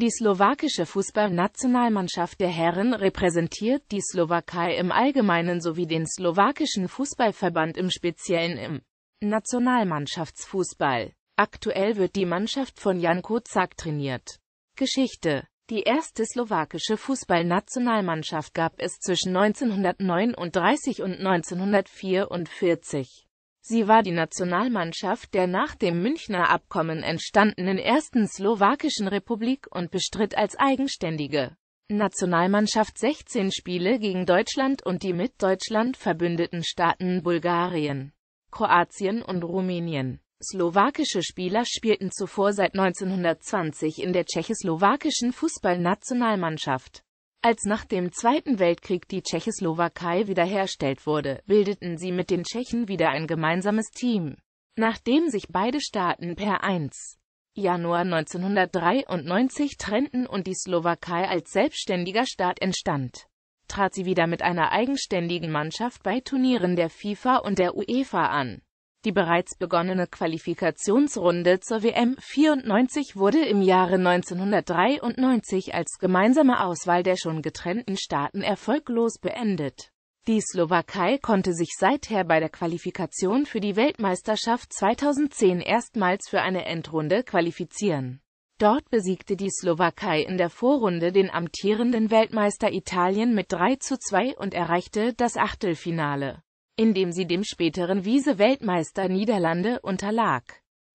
Die slowakische Fußballnationalmannschaft der Herren repräsentiert die Slowakei im Allgemeinen sowie den slowakischen Fußballverband im Speziellen im Nationalmannschaftsfußball. Aktuell wird die Mannschaft von Janko Zack trainiert. Geschichte Die erste slowakische Fußballnationalmannschaft gab es zwischen 1939 und 1944. Sie war die Nationalmannschaft der nach dem Münchner Abkommen entstandenen ersten slowakischen Republik und bestritt als eigenständige Nationalmannschaft 16 Spiele gegen Deutschland und die mit Deutschland verbündeten Staaten Bulgarien, Kroatien und Rumänien. Slowakische Spieler spielten zuvor seit 1920 in der tschechoslowakischen Fußballnationalmannschaft. Als nach dem Zweiten Weltkrieg die Tschechoslowakei wiederhergestellt wurde, bildeten sie mit den Tschechen wieder ein gemeinsames Team. Nachdem sich beide Staaten per 1. Januar 1993 trennten und die Slowakei als selbstständiger Staat entstand, trat sie wieder mit einer eigenständigen Mannschaft bei Turnieren der FIFA und der UEFA an die bereits begonnene Qualifikationsrunde zur WM 94 wurde im Jahre 1993 als gemeinsame Auswahl der schon getrennten Staaten erfolglos beendet. Die Slowakei konnte sich seither bei der Qualifikation für die Weltmeisterschaft 2010 erstmals für eine Endrunde qualifizieren. Dort besiegte die Slowakei in der Vorrunde den amtierenden Weltmeister Italien mit 3 zu 2 und erreichte das Achtelfinale indem sie dem späteren wiese weltmeister Niederlande unterlag.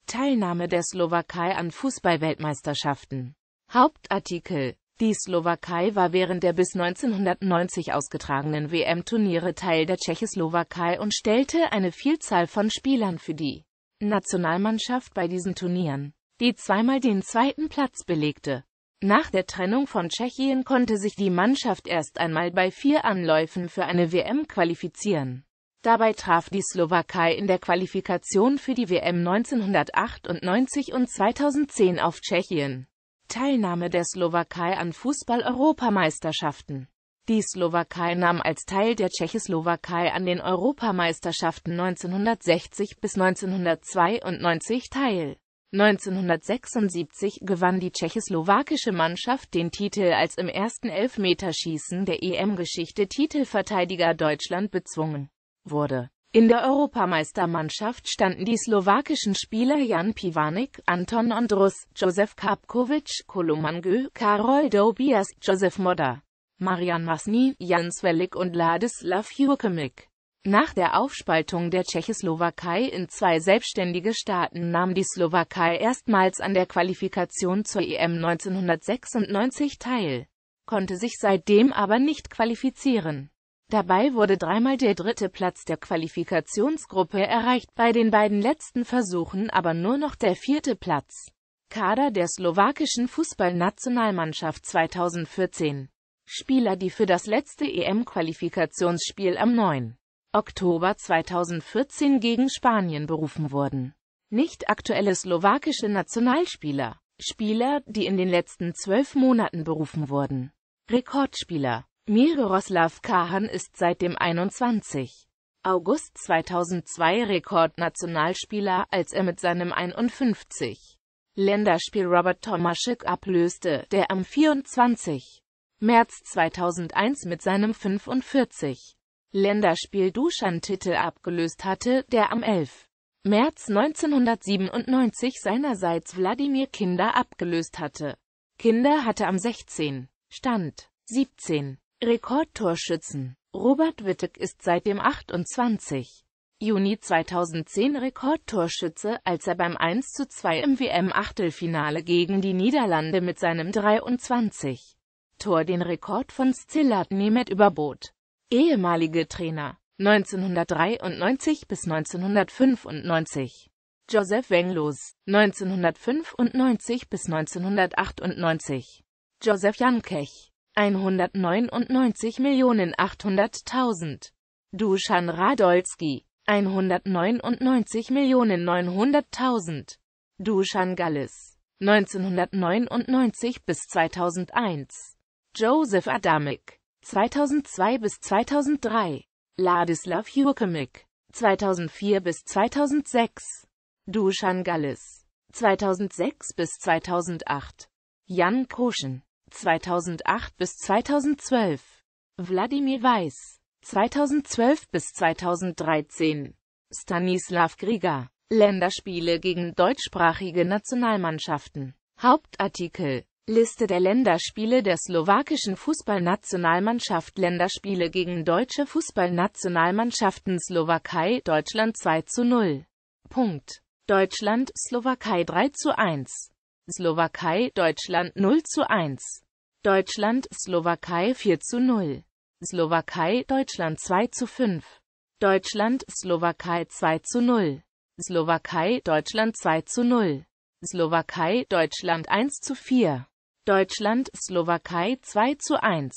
Teilnahme der Slowakei an Fußballweltmeisterschaften. Hauptartikel die Slowakei war während der bis 1990 ausgetragenen WM-Turniere Teil der Tschechoslowakei und stellte eine Vielzahl von Spielern für die Nationalmannschaft bei diesen Turnieren, die zweimal den zweiten Platz belegte. Nach der Trennung von Tschechien konnte sich die Mannschaft erst einmal bei vier Anläufen für eine WM qualifizieren. Dabei traf die Slowakei in der Qualifikation für die WM 1998 und 2010 auf Tschechien. Teilnahme der Slowakei an Fußball-Europameisterschaften Die Slowakei nahm als Teil der Tschechoslowakei an den Europameisterschaften 1960 bis 1992 teil. 1976 gewann die tschechoslowakische Mannschaft den Titel als im ersten Elfmeterschießen der EM-Geschichte Titelverteidiger Deutschland bezwungen wurde. In der Europameistermannschaft standen die slowakischen Spieler Jan Pivanik, Anton Andrus, Josef Kapkovic, Kolomangö, Karol Dobias, Josef Moda, Marian Masny, Jan Svelik und Ladislav Jurkemik. Nach der Aufspaltung der Tschechoslowakei in zwei selbstständige Staaten nahm die Slowakei erstmals an der Qualifikation zur EM 1996 teil, konnte sich seitdem aber nicht qualifizieren. Dabei wurde dreimal der dritte Platz der Qualifikationsgruppe erreicht, bei den beiden letzten Versuchen aber nur noch der vierte Platz. Kader der slowakischen Fußballnationalmannschaft 2014 Spieler, die für das letzte EM-Qualifikationsspiel am 9. Oktober 2014 gegen Spanien berufen wurden. Nicht aktuelle slowakische Nationalspieler. Spieler, die in den letzten zwölf Monaten berufen wurden. Rekordspieler Miroslav Kahan ist seit dem 21. August 2002 Rekordnationalspieler, als er mit seinem 51. Länderspiel Robert Tomaschik ablöste, der am 24. März 2001 mit seinem 45. Länderspiel Duschan-Titel abgelöst hatte, der am 11. März 1997 seinerseits Wladimir Kinder abgelöst hatte. Kinder hatte am 16. Stand 17. Rekordtorschützen Robert Wittek ist seit dem 28. Juni 2010 Rekordtorschütze, als er beim 1 zu 2 im WM-Achtelfinale gegen die Niederlande mit seinem 23. Tor den Rekord von Szilat Nemeth überbot. Ehemalige Trainer 1993 bis 1995 Joseph Wenglos 1995 bis 1998 Joseph Jankech 199.800.000. Dusan Radolski 199.900.000. Dusan Gallis 1999 bis 2001. Joseph Adamik 2002 bis 2003. Ladislav Jurkemik 2004 bis 2006. Dusan Gallis 2006 bis 2008. Jan Koschen 2008 bis 2012 Wladimir Weiß 2012 bis 2013 Stanislav Grieger Länderspiele gegen deutschsprachige Nationalmannschaften Hauptartikel Liste der Länderspiele der slowakischen Fußballnationalmannschaft Länderspiele gegen deutsche Fußballnationalmannschaften Slowakei Deutschland 2 zu 0 Punkt Deutschland Slowakei 3 zu 1 Slowakei, Deutschland 0 zu 1. Deutschland, Slowakei 4 zu 0. Slowakei, Deutschland 2 zu 5. Deutschland, Slowakei 2 zu 0. Slowakei, Deutschland 2 zu 0. Slowakei, Deutschland 1 zu 4. Deutschland, Slowakei 2 zu 1.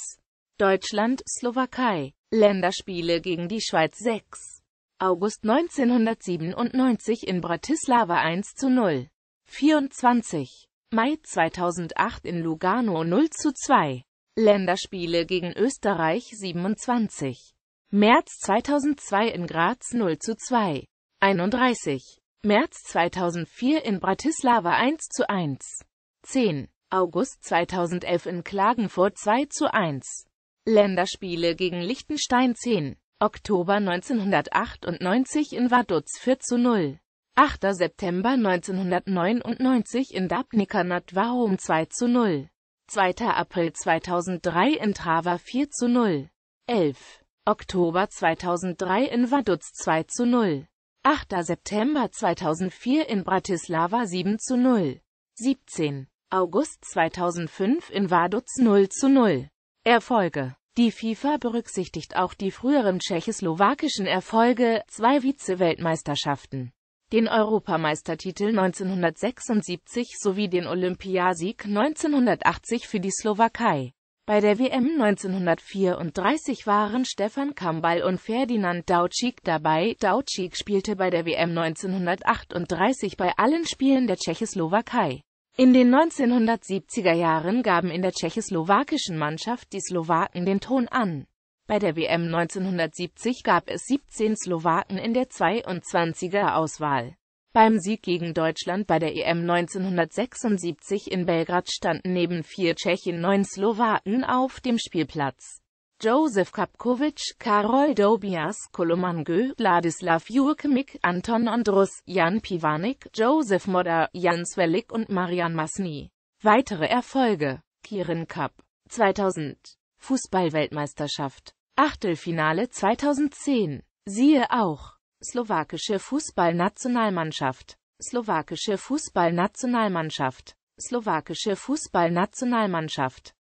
Deutschland, Slowakei. Länderspiele gegen die Schweiz 6. August 1997 in Bratislava 1 zu 0. 24. Mai 2008 in Lugano 0 zu 2. Länderspiele gegen Österreich 27. März 2002 in Graz 0 zu 2. 31. März 2004 in Bratislava 1 zu 1. 10. August 2011 in Klagenfurt 2 zu 1. Länderspiele gegen Liechtenstein 10. Oktober 1998 in Vaduz 4 zu 0. 8. September 1999 in Dabnikanat Varum 2 zu 0. 2. April 2003 in Trava 4 zu 0. 11. Oktober 2003 in Vaduz 2 zu 0. 8. September 2004 in Bratislava 7 zu 0. 17. August 2005 in Vaduz 0 zu 0. Erfolge die FIFA berücksichtigt auch die früheren tschechoslowakischen Erfolge, zwei Vize-Weltmeisterschaften den Europameistertitel 1976 sowie den Olympiasieg 1980 für die Slowakei. Bei der WM 1934 waren Stefan Kambal und Ferdinand Daučík dabei. Daučík spielte bei der WM 1938 bei allen Spielen der Tschechoslowakei. In den 1970er Jahren gaben in der tschechoslowakischen Mannschaft die Slowaken den Ton an. Bei der WM 1970 gab es 17 Slowaken in der 22er-Auswahl. Beim Sieg gegen Deutschland bei der EM 1976 in Belgrad standen neben vier Tschechen neun Slowaken auf dem Spielplatz. Josef Kapkovic, Karol Dobias, Kolomangö, Ladislav Jurkemik, Anton Andrus, Jan Pivanik, Josef Modder, Jan Svelik und Marian Masny. Weitere Erfolge Kirin Cup 2000 Fußballweltmeisterschaft Achtelfinale 2010. Siehe auch Slowakische Fußballnationalmannschaft Slowakische Fußballnationalmannschaft Slowakische Fußballnationalmannschaft